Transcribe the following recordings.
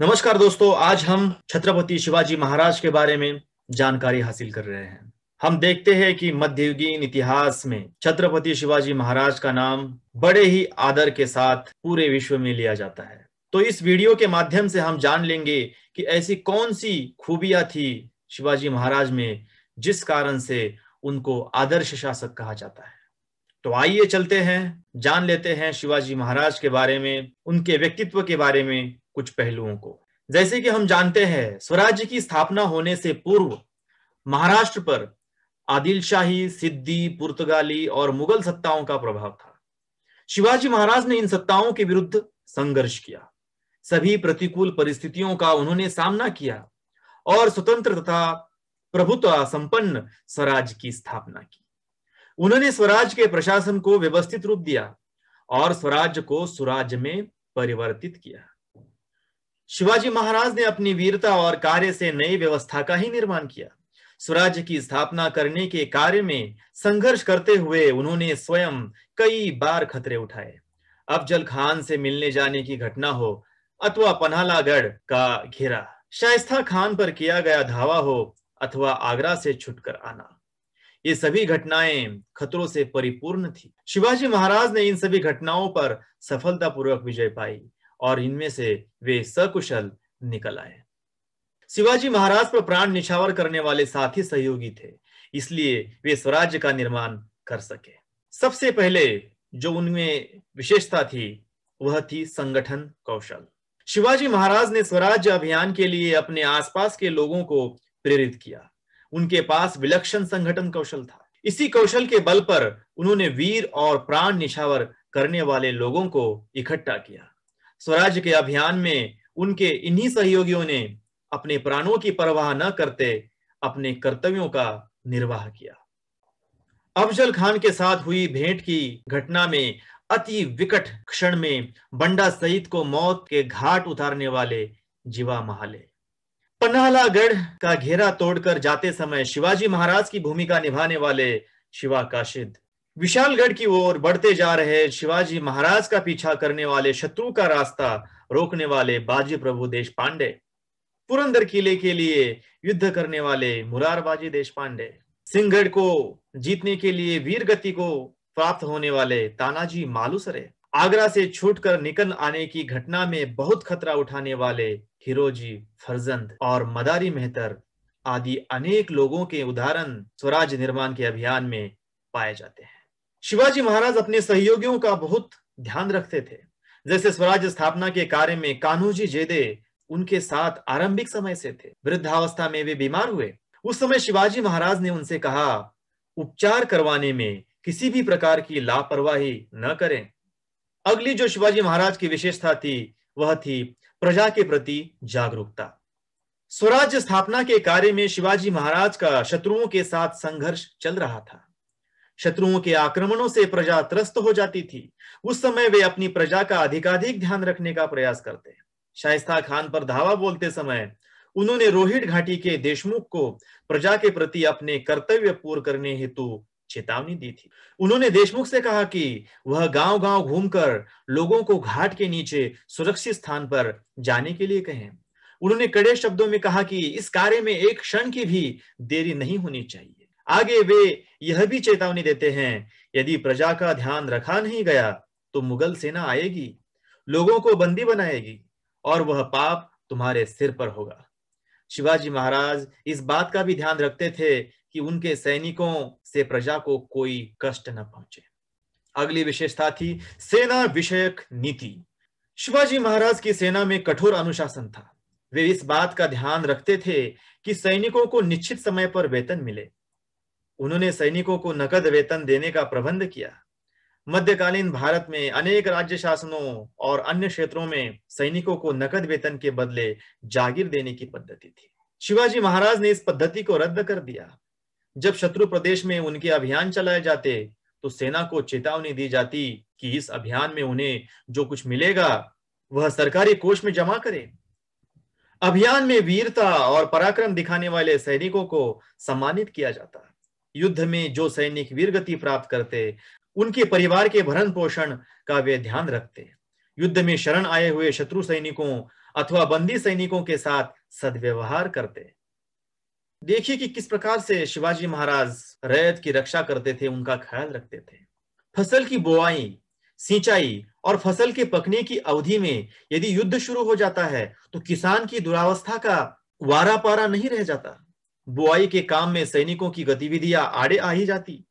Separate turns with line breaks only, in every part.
नमस्कार दोस्तों आज हम छत्रपति शिवाजी महाराज के बारे में जानकारी हासिल कर रहे हैं हम देखते हैं कि मध्ययुगीन इतिहास में छत्रपति शिवाजी महाराज का नाम बड़े ही आदर के साथ पूरे विश्व में लिया जाता है तो इस वीडियो के माध्यम से हम जान लेंगे कि ऐसी कौन सी खूबियां थी शिवाजी महाराज में जिस कारण से उनको आदर्श शासक कहा जाता है तो आइए चलते हैं जान लेते हैं शिवाजी महाराज के बारे में उनके व्यक्तित्व के बारे में कुछ पहलुओं को जैसे कि हम जानते हैं स्वराज्य की स्थापना होने से पूर्व महाराष्ट्र पर आदिलशाही सिद्धि पुर्तगाली और मुगल सत्ताओं का प्रभाव था शिवाजी महाराज ने इन सत्ताओं के विरुद्ध संघर्ष किया सभी प्रतिकूल परिस्थितियों का उन्होंने सामना किया और स्वतंत्र तथा प्रभुत्व संपन्न स्वराज की स्थापना की उन्होंने स्वराज के प्रशासन को व्यवस्थित रूप दिया और स्वराज को सुराज में परिवर्तित किया शिवाजी महाराज ने अपनी वीरता और कार्य से नई व्यवस्था का ही निर्माण किया स्वराज्य की स्थापना करने के कार्य में संघर्ष करते हुए उन्होंने स्वयं कई बार खतरे उठाए अफजल खान से मिलने जाने की घटना हो अथवा पन्हालागढ़ का घेरा शाइस्ता खान पर किया गया धावा हो अथवा आगरा से छुटकर आना ये सभी घटनाएं खतरों से परिपूर्ण थी शिवाजी महाराज ने इन सभी घटनाओं पर सफलतापूर्वक विजय पाई और इनमें से वे सकुशल निकल आए शिवाजी महाराज पर प्राण निछावर करने वाले साथी सहयोगी थे इसलिए वे स्वराज्य का निर्माण कर सके सबसे पहले जो उनमें विशेषता थी वह थी संगठन कौशल शिवाजी महाराज ने स्वराज्य अभियान के लिए अपने आसपास के लोगों को प्रेरित किया उनके पास विलक्षण संगठन कौशल था इसी कौशल के बल पर उन्होंने वीर और प्राण निशावर करने वाले लोगों को इकट्ठा किया स्वराज के अभियान में उनके इन्हीं सहयोगियों ने अपने प्राणों की परवाह न करते अपने कर्तव्यों का निर्वाह किया अफजल खान के साथ हुई भेंट की घटना में अति विकट क्षण में बंडा सईद को मौत के घाट उतारने वाले जीवा महाले पन्हालागढ़ का घेरा तोड़कर जाते समय शिवाजी महाराज की भूमिका निभाने वाले शिवा काशिद विशालगढ़ की ओर बढ़ते जा रहे शिवाजी महाराज का पीछा करने वाले शत्रु का रास्ता रोकने वाले बाजी प्रभु देश पांडे पुरंदर किले के लिए युद्ध करने वाले मुरार बाजी देश पांडे सिंहगढ़ को जीतने के लिए वीर गति को प्राप्त होने वाले तानाजी मालूसरे आगरा से छूटकर निकल आने की घटना में बहुत खतरा उठाने वाले हिरोजी फरजंद और मदारी मेहतर आदि अनेक लोगों के उदाहरण स्वराज निर्माण के अभियान में पाए जाते हैं शिवाजी महाराज अपने सहयोगियों का बहुत ध्यान रखते थे जैसे स्वराज स्थापना के कार्य में कान्हूजी जेदे उनके साथ आरंभिक समय से थे वृद्धावस्था में वे बीमार हुए उस समय शिवाजी महाराज ने उनसे कहा उपचार करवाने में किसी भी प्रकार की लापरवाही न करें अगली जो शिवाजी महाराज की विशेषता थी वह थी प्रजा के प्रति जागरूकता स्वराज्य स्थापना के कार्य में शिवाजी महाराज का शत्रुओं के साथ संघर्ष चल रहा था शत्रुओं के आक्रमणों से प्रजा त्रस्त हो जाती थी उस समय वे अपनी प्रजा का अधिकाधिक ध्यान रखने का प्रयास करते शाइस्ता खान पर धावा बोलते समय उन्होंने रोहित घाटी के देशमुख को प्रजा के प्रति अपने कर्तव्य पूर्ण करने हेतु चेतावनी दी थी उन्होंने देशमुख से कहा कि वह गांव गांव घूमकर लोगों को घाट के नीचे सुरक्षित स्थान पर जाने के लिए कहें उन्होंने कड़े शब्दों में कहा कि इस कार्य में एक क्षण की भी देरी नहीं होनी चाहिए आगे वे यह भी चेतावनी देते हैं यदि प्रजा का ध्यान रखा नहीं गया तो मुगल सेना आएगी लोगों को बंदी बनाएगी और वह पाप तुम्हारे सिर पर होगा शिवाजी महाराज इस बात का भी ध्यान रखते थे कि उनके सैनिकों से प्रजा को कोई कष्ट न पहुंचे अगली विशेषता थी सेना विषयक नीति शिवाजी महाराज की सेना में कठोर अनुशासन था वे इस बात का ध्यान रखते थे कि सैनिकों को निश्चित समय पर वेतन मिले उन्होंने सैनिकों को नकद वेतन देने का प्रबंध किया मध्यकालीन भारत में अनेक राज्य शासनों और अन्य क्षेत्रों में सैनिकों को नकद वेतन के बदले जागीर देने की पद्धति थी शिवाजी महाराज ने इस पद्धति को रद्द कर दिया जब शत्रु प्रदेश में उनके अभियान चलाए जाते तो सेना को चेतावनी दी जाती कि इस अभियान में उन्हें जो कुछ मिलेगा वह सरकारी कोष में जमा करें अभियान में वीरता और पराक्रम दिखाने वाले सैनिकों को सम्मानित किया जाता युद्ध में जो सैनिक वीरगति प्राप्त करते उनके परिवार के भरण पोषण का वे ध्यान रखते युद्ध में शरण आए हुए शत्रु सैनिकों अथवा बंदी सैनिकों के साथ सदव्यवहार करते देखिए कि किस प्रकार से शिवाजी महाराज रैत की रक्षा करते थे उनका ख्याल रखते थे फसल की बुआई सिंचाई और फसल के पकने की अवधि में यदि युद्ध शुरू हो जाता है तो किसान की दुरावस्था का वारा पारा नहीं रह जाता बुआई के काम में सैनिकों की गतिविधियां आड़े आ ही जाती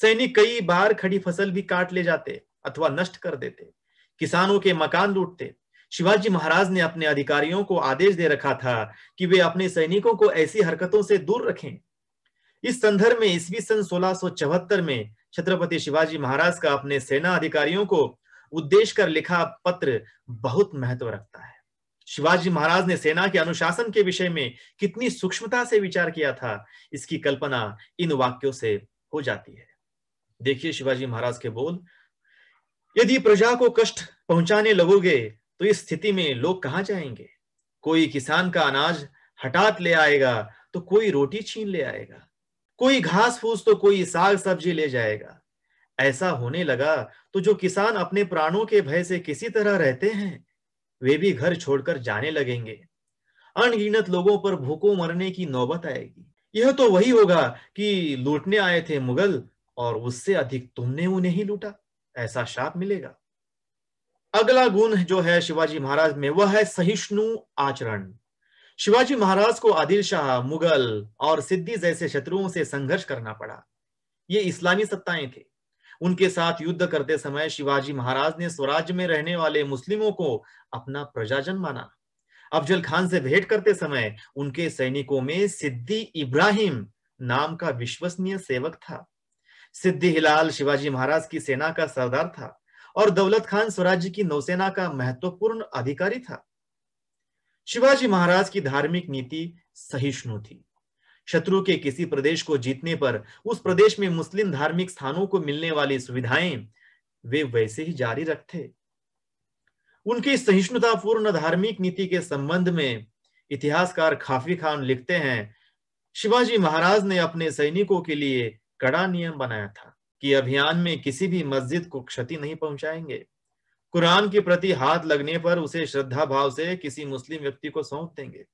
सैनिक कई बार खड़ी फसल भी काट ले जाते अथवा नष्ट कर देते किसानों के मकान लूटते शिवाजी महाराज ने अपने अधिकारियों को आदेश दे रखा था कि वे अपने सैनिकों को ऐसी हरकतों से दूर रखें इस संदर्भ में ईस्वी सन सोलह में छत्रपति शिवाजी महाराज का अपने सेना अधिकारियों को उद्देश्य कर लिखा पत्र बहुत महत्व रखता है शिवाजी महाराज ने सेना के अनुशासन के विषय में कितनी सूक्ष्मता से विचार किया था इसकी कल्पना इन वाक्यों से हो जाती है देखिए शिवाजी महाराज के बोल यदि प्रजा को कष्ट पहुंचाने लगोगे तो इस स्थिति में लोग कहाँ जाएंगे कोई किसान का अनाज हटात ले आएगा तो कोई रोटी छीन ले आएगा कोई घास फूस तो कोई साग सब्जी ले जाएगा ऐसा होने लगा तो जो किसान अपने प्राणों के भय से किसी तरह रहते हैं वे भी घर छोड़कर जाने लगेंगे अनगिनत लोगों पर भूखों मरने की नौबत आएगी यह तो वही होगा कि लूटने आए थे मुगल और उससे अधिक तुमने उन्हें ही लूटा ऐसा शाप मिलेगा अगला गुण जो है शिवाजी महाराज में वह है सहिष्णु आचरण शिवाजी महाराज को आदिल शाह मुगल और सिद्धि जैसे शत्रुओं से संघर्ष करना पड़ा ये इस्लामी सत्ताएं थे उनके साथ युद्ध करते समय शिवाजी महाराज ने स्वराज्य में रहने वाले मुस्लिमों को अपना प्रजाजन माना अफजल खान से भेंट करते समय उनके सैनिकों में सिद्धि इब्राहिम नाम का विश्वसनीय सेवक था सिद्धि हिलाल शिवाजी महाराज की सेना का सरदार था और दौलत खान स्वराज्य की नौसेना का महत्वपूर्ण अधिकारी था शिवाजी महाराज की धार्मिक नीति सहिष्णु थी शत्रु के किसी प्रदेश को जीतने पर उस प्रदेश में मुस्लिम धार्मिक स्थानों को मिलने वाली सुविधाएं वे वैसे ही जारी रखते उनकी सहिष्णुतापूर्ण धार्मिक नीति के संबंध में इतिहासकार खाफी खान लिखते हैं शिवाजी महाराज ने अपने सैनिकों के लिए कड़ा नियम बनाया था कि अभियान में किसी भी मस्जिद को क्षति नहीं पहुंचाएंगे कुरान के प्रति हाथ लगने पर उसे श्रद्धा भाव से किसी मुस्लिम व्यक्ति को सौंप देंगे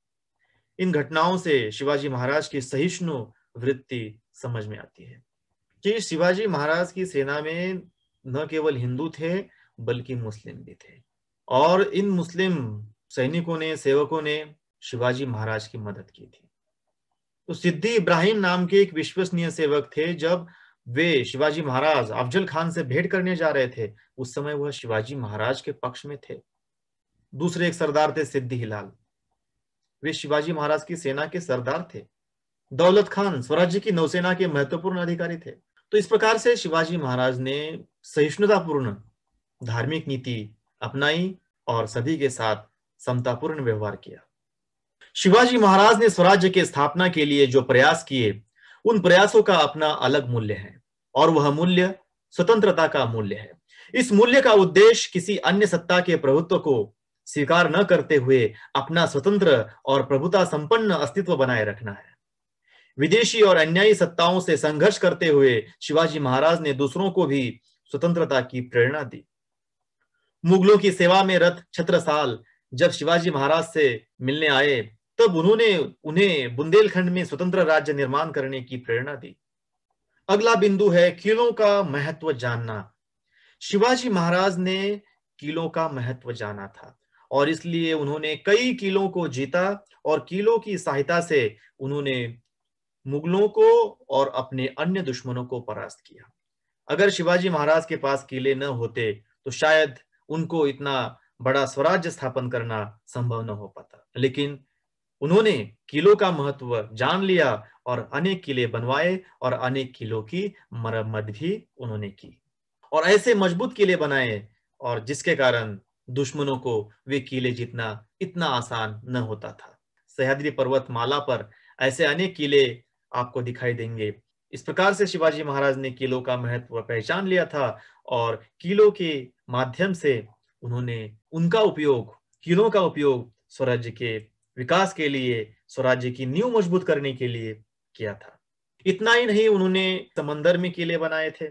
इन घटनाओं से शिवाजी महाराज की सहिष्णु वृत्ति समझ में आती है कि शिवाजी महाराज की सेना में न केवल हिंदू थे बल्कि मुस्लिम भी थे और इन मुस्लिम सैनिकों ने सेवकों ने शिवाजी महाराज की मदद की थी तो सिद्धि इब्राहिम नाम के एक विश्वसनीय सेवक थे जब वे शिवाजी महाराज अफजल खान से भेंट करने जा रहे थे उस समय वह शिवाजी महाराज के पक्ष में थे दूसरे एक सरदार थे सिद्धि हिलाल वे शिवाजी महाराज की सेना के सरदार थे दौलत खान स्वराज्य की नौसेना के महत्वपूर्ण अधिकारी थे तो इस प्रकार से शिवाजी महाराज ने सहिष्णुतापूर्ण धार्मिक नीति अपनाई और सभी के साथ समतापूर्ण व्यवहार किया शिवाजी महाराज ने स्वराज्य के स्थापना के लिए जो प्रयास किए उन प्रयासों का अपना अलग मूल्य है और वह मूल्य स्वतंत्रता का मूल्य है इस मूल्य का उद्देश्य किसी अन्य सत्ता के प्रभुत्व को स्वीकार न करते हुए अपना स्वतंत्र और प्रभुता संपन्न अस्तित्व बनाए रखना है विदेशी और अन्यायी सत्ताओं से संघर्ष करते हुए शिवाजी महाराज ने दूसरों को भी स्वतंत्रता की प्रेरणा दी मुगलों की सेवा में रथ छत्रसाल जब शिवाजी महाराज से मिलने आए तब उन्होंने उन्हें बुंदेलखंड में स्वतंत्र राज्य निर्माण करने की प्रेरणा दी अगला बिंदु है किलों का महत्व जानना शिवाजी महाराज ने किलों का महत्व जाना था और इसलिए उन्होंने कई किलों को जीता और किलों की सहायता से उन्होंने मुगलों को और अपने अन्य दुश्मनों को परास्त किया अगर शिवाजी महाराज के पास किले न होते तो शायद उनको इतना बड़ा स्वराज्य स्थापन करना संभव न हो पाता लेकिन उन्होंने किलों का महत्व जान लिया और अनेक किले बनवाए और अनेक किलों की मरम्मत भी उन्होंने की और ऐसे मजबूत किले बनाए और जिसके कारण दुश्मनों को वे किले जीतना इतना आसान न होता था सह्याद्री पर्वत माला पर ऐसे अनेक किले आपको दिखाई देंगे इस प्रकार से शिवाजी महाराज ने किलों का महत्व पहचान लिया था और किलों के माध्यम से उन्होंने उनका उपयोग किलों का उपयोग स्वराज्य के विकास के लिए स्वराज्य की नींव मजबूत करने के लिए किया था इतना ही नहीं उन्होंने समंदर में किले बनाए थे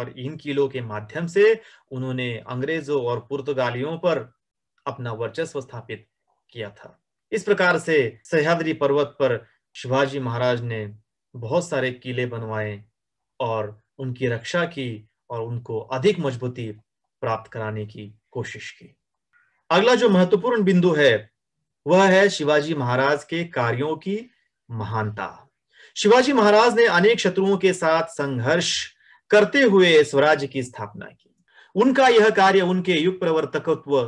और इन किलों के माध्यम से उन्होंने अंग्रेजों और पुर्तगालियों पर अपना वर्चस्व स्थापित किया था इस प्रकार से सह्याद्री पर्वत पर शिवाजी महाराज ने बहुत सारे किले बनवाए और उनकी रक्षा की और उनको अधिक मजबूती प्राप्त कराने की कोशिश की अगला जो महत्वपूर्ण बिंदु है वह है शिवाजी महाराज के कार्यों की महानता शिवाजी महाराज ने अनेक शत्रुओं के साथ संघर्ष करते हुए स्वराज्य की स्थापना की उनका यह कार्य उनके युग प्रवर्तकत्व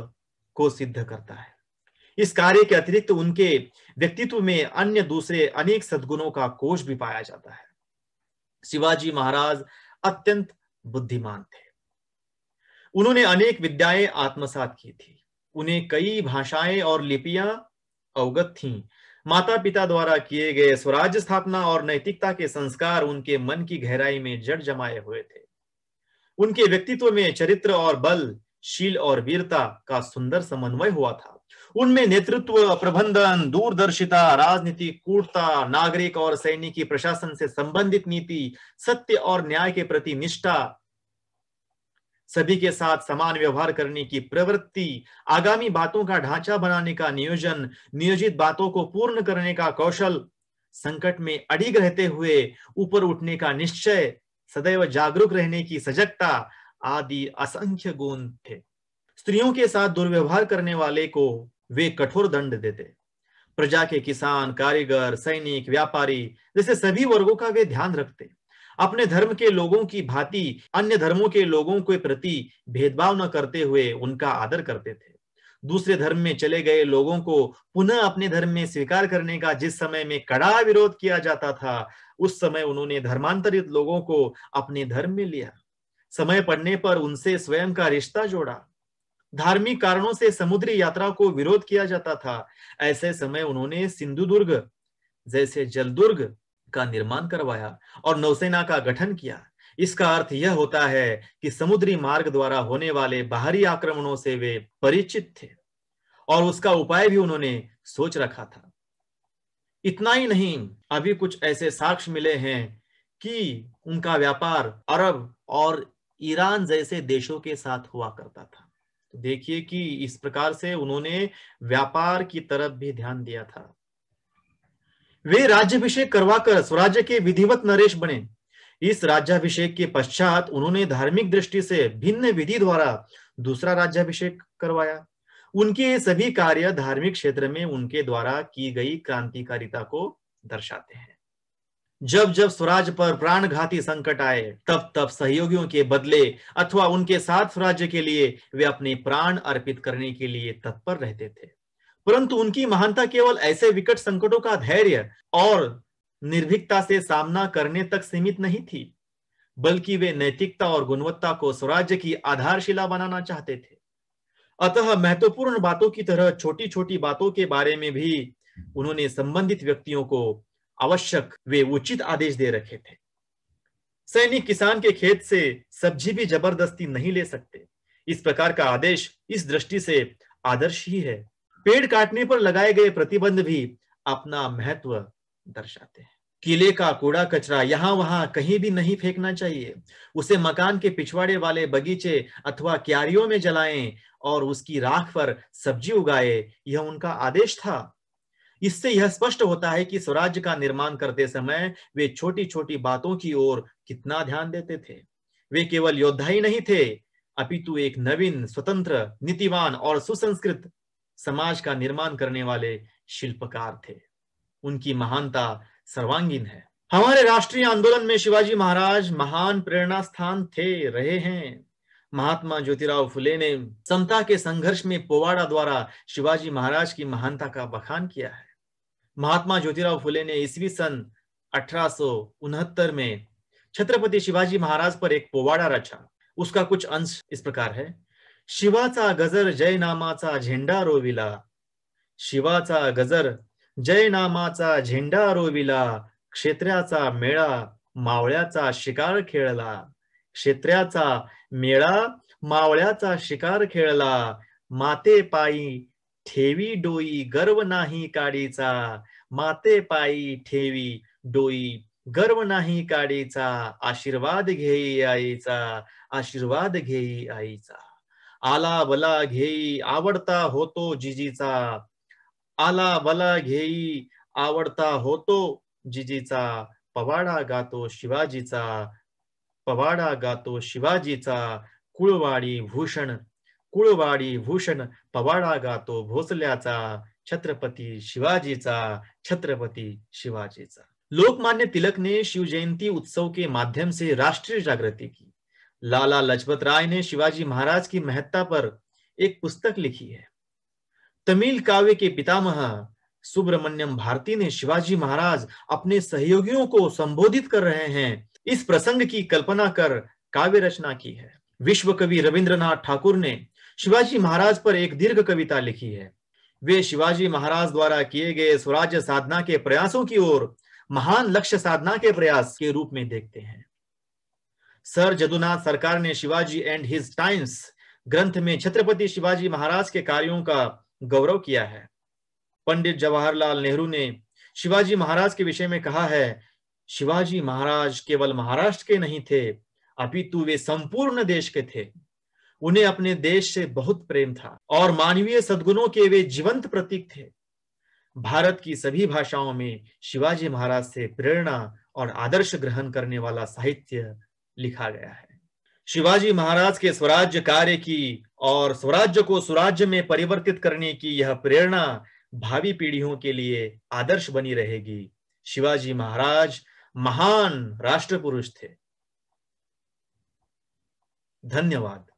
को सिद्ध करता है इस कार्य के अतिरिक्त उनके व्यक्तित्व में अन्य दूसरे अनेक सद्गुणों का कोष भी पाया जाता है शिवाजी महाराज अत्यंत बुद्धिमान थे उन्होंने अनेक विद्याएं आत्मसात की थी उन्हें कई भाषाएं और लिपियां अवगत थीं माता पिता द्वारा किए गए स्वराज स्थापना और नैतिकता के संस्कार उनके मन की गहराई में जड़ जमाए हुए थे उनके व्यक्तित्व में चरित्र और बल शील और वीरता का सुंदर समन्वय हुआ था उनमें नेतृत्व प्रबंधन दूरदर्शिता राजनीति कूटता नागरिक और सैनिक की प्रशासन से संबंधित नीति सत्य और न्याय के प्रति निष्ठा सभी के साथ समान व्यवहार करने की प्रवृत्ति आगामी बातों का ढांचा बनाने का नियोजन नियोजित बातों को पूर्ण करने का कौशल संकट में अड़िग रहते हुए ऊपर उठने का निश्चय सदैव जागरूक रहने की सजगता आदि असंख्य गुण थे स्त्रियों के साथ दुर्व्यवहार करने वाले को वे कठोर दंड देते प्रजा के किसान कारीगर सैनिक व्यापारी जैसे सभी वर्गों का वे ध्यान रखते अपने धर्म के लोगों की भांति अन्य धर्मों के लोगों के प्रति भेदभाव न करते हुए उनका आदर करते थे दूसरे धर्म में चले गए लोगों को पुनः अपने धर्म में स्वीकार करने का जिस समय में कड़ा विरोध किया जाता था उस समय उन्होंने धर्मांतरित लोगों को अपने धर्म में लिया समय पड़ने पर उनसे स्वयं का रिश्ता जोड़ा धार्मिक कारणों से समुद्री यात्रा को विरोध किया जाता था ऐसे समय उन्होंने सिंधुदुर्ग जैसे जलदुर्ग का निर्माण करवाया और नौसेना का गठन किया इसका अर्थ यह होता है कि समुद्री मार्ग द्वारा होने वाले बाहरी आक्रमणों से वे परिचित थे और उसका उपाय भी उन्होंने सोच रखा था इतना ही नहीं अभी कुछ ऐसे साक्ष्य मिले हैं कि उनका व्यापार अरब और ईरान जैसे देशों के साथ हुआ करता था तो देखिए कि इस प्रकार से उन्होंने व्यापार की तरफ भी ध्यान दिया था वे राज्यभिषेक करवाकर स्वराज्य के विधिवत नरेश बने इस राज्याभिषेक के पश्चात उन्होंने धार्मिक दृष्टि से भिन्न विधि द्वारा दूसरा राज्याभिषेक करवाया उनके सभी कार्य धार्मिक क्षेत्र में उनके द्वारा की गई क्रांतिकारिता को दर्शाते हैं जब जब स्वराज पर प्राणघाती संकट आए तब तब सहयोगियों के बदले अथवा उनके साथ स्वराज्य के लिए वे अपने प्राण अर्पित करने के लिए तत्पर रहते थे परंतु उनकी महानता केवल ऐसे विकट संकटों का धैर्य और निर्भीकता से सामना करने तक सीमित नहीं थी बल्कि वे नैतिकता और गुणवत्ता को स्वराज्य की आधारशिला बनाना चाहते थे अतः महत्वपूर्ण बातों की तरह छोटी छोटी बातों के बारे में भी उन्होंने संबंधित व्यक्तियों को आवश्यक वे उचित आदेश दे रखे थे सैनिक किसान के खेत से सब्जी भी जबरदस्ती नहीं ले सकते इस प्रकार का आदेश इस दृष्टि से आदर्श ही है पेड़ काटने पर लगाए गए प्रतिबंध भी अपना महत्व दर्शाते हैं किले का कूड़ा कचरा यहाँ वहां कहीं भी नहीं फेंकना चाहिए उसे मकान के पिछवाड़े वाले बगीचे अथवा क्यारियों में जलाएं और उसकी राख पर सब्जी उगाए यह उनका आदेश था इससे यह स्पष्ट होता है कि स्वराज्य का निर्माण करते समय वे छोटी छोटी बातों की ओर कितना ध्यान देते थे वे केवल योद्धा ही नहीं थे अपितु एक नवीन स्वतंत्र नीतिवान और सुसंस्कृत समाज का निर्माण करने वाले शिल्पकार थे उनकी महानता सर्वांगीण है हमारे राष्ट्रीय आंदोलन में शिवाजी महाराज महान प्रेरणा स्थान थे रहे हैं महात्मा ज्योतिराव फुले ने समता के संघर्ष में पोवाड़ा द्वारा शिवाजी महाराज की महानता का बखान किया है महात्मा ज्योतिराव फुले ने ईस्वी सन अठारह में छत्रपति शिवाजी महाराज पर एक पोवाड़ा रचा उसका कुछ अंश इस प्रकार है शिवाचा गजर जयनामाचा झेंडा रोविला शिवाचा गजर जयनामाचा झेंडा रोविला क्षेत्र्याचा मेळा मावळ्याचा शिकार खेळला क्षेत्र्याचा मेळा मावळ्याचा शिकार खेळला माते पायी ठेवी डोई गर्व नाही काडीचा माते पायी ठेवी डोई गर्व नाही काडीचा आशीर्वाद घेई आईचा आशीर्वाद घेई आईचा आला वला घेई आवडता होतो जिजीचा आला वला घेई आवडता होतो जिजीचा पवाडा गातो शिवाजीचा पवाडा गातो शिवाजीचा कुळवाडी भूषण कुळवाडी भूषण पवाडा गातो भोसल्याचा छत्रपती शिवाजीचा छत्रपती शिवाजीचा लोकमान्य तिलकने शिवजयंती उत्सव के माध्यम से राष्ट्रीय जागृती की लाला लजपत राय ने शिवाजी महाराज की महत्ता पर एक पुस्तक लिखी है तमिल काव्य के पितामह सुब्रमण्यम भारती ने शिवाजी महाराज अपने सहयोगियों को संबोधित कर रहे हैं इस प्रसंग की कल्पना कर काव्य रचना की है विश्व कवि रविंद्रनाथ ठाकुर ने शिवाजी महाराज पर एक दीर्घ कविता लिखी है वे शिवाजी महाराज द्वारा किए गए स्वराज्य साधना के प्रयासों की ओर महान लक्ष्य साधना के प्रयास के रूप में देखते हैं सर जदुनाथ सरकार ने शिवाजी एंड हिज टाइम्स ग्रंथ में छत्रपति शिवाजी महाराज के कार्यों का गौरव किया है पंडित जवाहरलाल नेहरू ने शिवाजी महाराज के विषय में कहा है शिवाजी महाराज केवल महाराष्ट्र के नहीं थे अपितु वे संपूर्ण देश के थे उन्हें अपने देश से बहुत प्रेम था और मानवीय सद्गुणों के वे जीवंत प्रतीक थे भारत की सभी भाषाओं में शिवाजी महाराज से प्रेरणा और आदर्श ग्रहण करने वाला साहित्य लिखा गया है शिवाजी महाराज के स्वराज्य कार्य की और स्वराज्य को स्वराज्य में परिवर्तित करने की यह प्रेरणा भावी पीढ़ियों के लिए आदर्श बनी रहेगी शिवाजी महाराज महान राष्ट्रपुरुष थे धन्यवाद